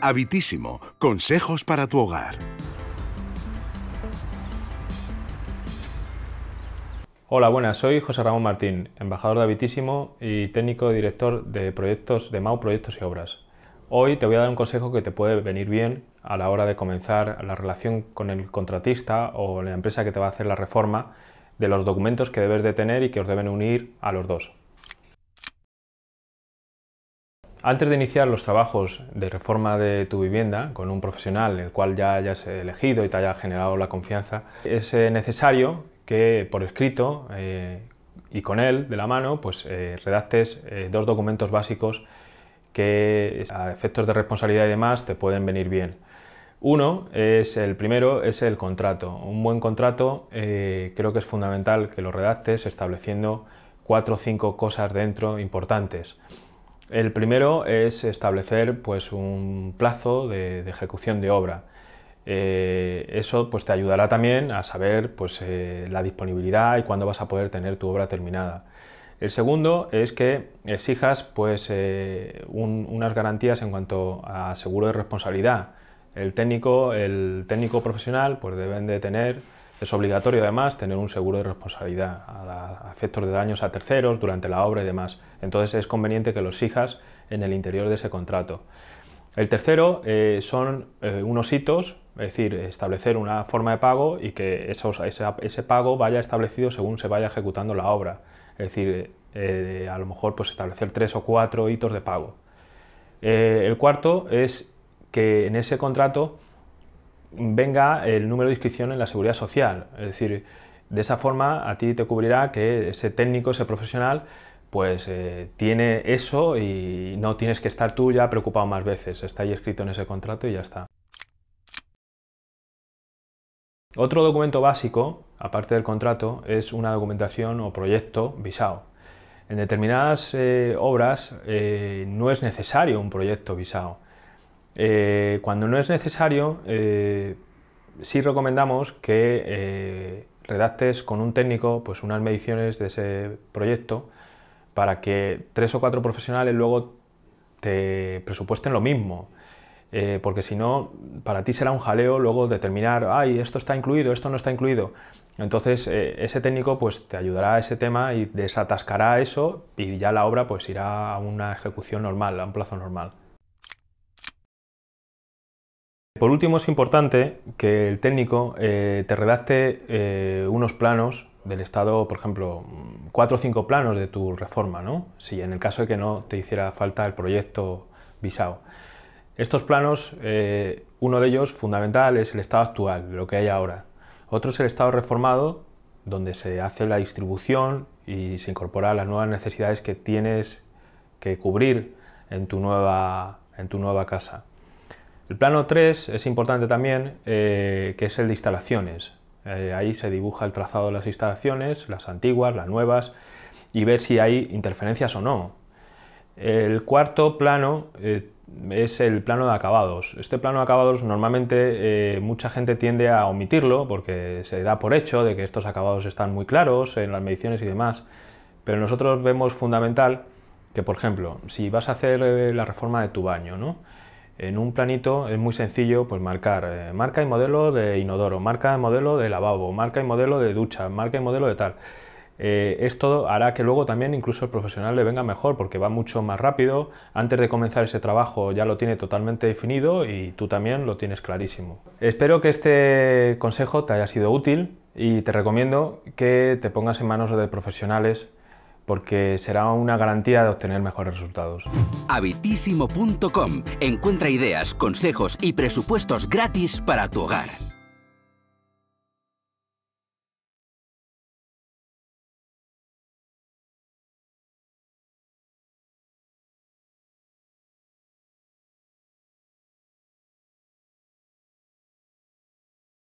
Habitísimo. Consejos para tu hogar. Hola, buenas. Soy José Ramón Martín, embajador de Habitísimo y técnico director de proyectos de MAU Proyectos y Obras. Hoy te voy a dar un consejo que te puede venir bien a la hora de comenzar la relación con el contratista o la empresa que te va a hacer la reforma de los documentos que debes de tener y que os deben unir a los dos. Antes de iniciar los trabajos de reforma de tu vivienda con un profesional el cual ya hayas elegido y te haya generado la confianza, es eh, necesario que por escrito eh, y con él de la mano pues, eh, redactes dos documentos básicos que a efectos de responsabilidad y demás te pueden venir bien. Uno es el primero, es el contrato. Un buen contrato creo que es fundamental que lo redactes estableciendo cuatro o cinco cosas dentro importantes. El primero es establecer pues, un plazo de, ejecución de obra. Eh, eso pues, te ayudará también a saber pues, eh, la disponibilidad y cuándo vas a poder tener tu obra terminada. El segundo es que exijas pues, eh, unas garantías en cuanto a seguro de responsabilidad. El técnico, el técnico profesional pues, deben de tener es obligatorio además tener un seguro de responsabilidad a, efectos de daños a terceros durante la obra y demás. Entonces es conveniente que lo exijas en el interior de ese contrato. El tercero eh, son eh, unos hitos, es decir, establecer una forma de pago y que ese, pago vaya establecido según se vaya ejecutando la obra. Es decir, eh, a lo mejor pues, establecer tres o cuatro hitos de pago. el cuarto es que en ese contrato venga el número de inscripción en la seguridad social. Es decir, de esa forma a ti te cubrirá que ese técnico, ese profesional, pues eh, tiene eso y no tienes que estar tú ya preocupado más veces. Está ahí escrito en ese contrato y ya está. Otro documento básico, aparte del contrato, es una documentación o proyecto visado. En determinadas eh, obras eh, no es necesario un proyecto visado eh, cuando no es necesario, eh, sí recomendamos que eh, redactes con un técnico pues, unas mediciones de ese proyecto para que tres o cuatro profesionales luego te presupuesten lo mismo. porque si no, para ti será un jaleo luego determinar, ay, esto está incluido, esto no está incluido. Entonces, ese técnico pues, te ayudará a ese tema y desatascará eso y ya la obra pues, irá a una ejecución normal, a un plazo normal. Por último, es importante que el técnico eh, te redacte eh, unos planos del estado, por ejemplo, mm, cuatro o cinco planos de tu reforma, ¿no? Si en el caso de que no te hiciera falta el proyecto visado. Estos planos, eh, uno de ellos fundamental es el estado actual, lo que hay ahora. Otro es el estado reformado, donde se hace la distribución y se incorporan las nuevas necesidades que tienes que cubrir en nueva, en tu nueva casa. El plano 3 es importante también, eh, que es el de instalaciones. Eh, ahí se dibuja el trazado de las instalaciones, las antiguas, las nuevas, y ver si hay interferencias o no. El cuarto plano eh, es el plano de acabados. Este plano de acabados normalmente mucha gente tiende a omitirlo porque se da por hecho de que estos acabados están muy claros en las mediciones y demás, pero nosotros vemos fundamental que, por ejemplo, si vas a hacer la reforma de tu baño, ¿no? En un planito es muy sencillo pues marcar eh, marca y modelo de inodoro, marca y modelo de lavabo, marca y modelo de ducha, marca y modelo de tal. Eh, esto hará que luego también incluso el profesional le venga mejor porque va mucho más rápido. Antes de comenzar ese trabajo ya lo tiene totalmente definido y tú también lo tienes clarísimo. Espero que este consejo te haya sido útil y te recomiendo que te pongas en manos de profesionales porque será una garantía de obtener mejores resultados. Habitísimo.com. Encuentra ideas, consejos y presupuestos gratis para tu hogar.